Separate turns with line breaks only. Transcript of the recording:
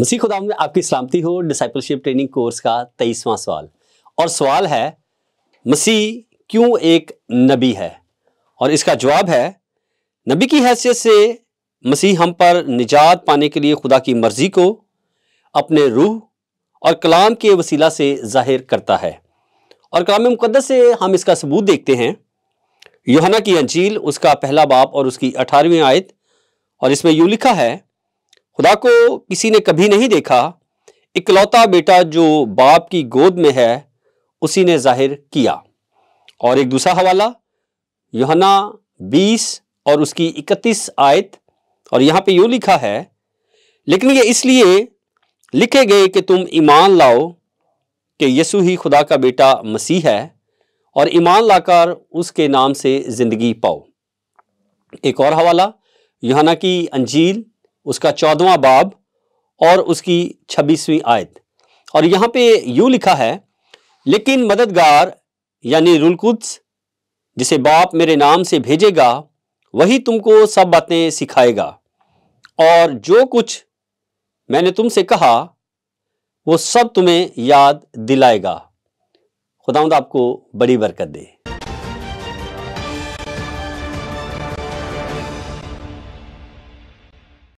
मसीह खुदा में आपकी सलामती हो डिसाइपलशिप ट्रेनिंग कोर्स का तेईसवां सवाल और सवाल है मसीह क्यों एक नबी है और इसका जवाब है नबी की हैसियत से मसीह हम पर निजात पाने के लिए खुदा की मर्ज़ी को अपने रूह और कलाम के वसीला से जाहिर करता है और कलाम मुकदस से हम इसका सबूत देखते हैं योहना की अंजील उसका पहला बाप और उसकी अठारहवीं आयत और इसमें यूँ लिखा है खुदा को किसी ने कभी नहीं देखा इकलौता बेटा जो बाप की गोद में है उसी ने जाहिर किया और एक दूसरा हवाला योहना 20 और उसकी 31 आयत और यहाँ पे यू लिखा है लेकिन ये इसलिए लिखे गए कि तुम ईमान लाओ कि यसु ही खुदा का बेटा मसीह है और ईमान लाकर उसके नाम से ज़िंदगी पाओ एक और हवाला योहाना की अंजील उसका चौदवा बाब और उसकी छब्बीसवीं आयत और यहाँ पे यूँ लिखा है लेकिन मददगार यानी रुलकुद्स जिसे बाप मेरे नाम से भेजेगा वही तुमको सब बातें सिखाएगा और जो कुछ मैंने तुमसे कहा वो सब तुम्हें याद दिलाएगा खुदावंद आपको बड़ी बरकत दे